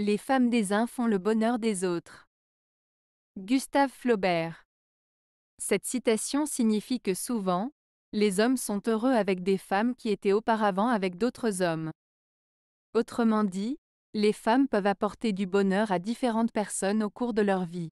Les femmes des uns font le bonheur des autres. Gustave Flaubert. Cette citation signifie que souvent, les hommes sont heureux avec des femmes qui étaient auparavant avec d'autres hommes. Autrement dit, les femmes peuvent apporter du bonheur à différentes personnes au cours de leur vie.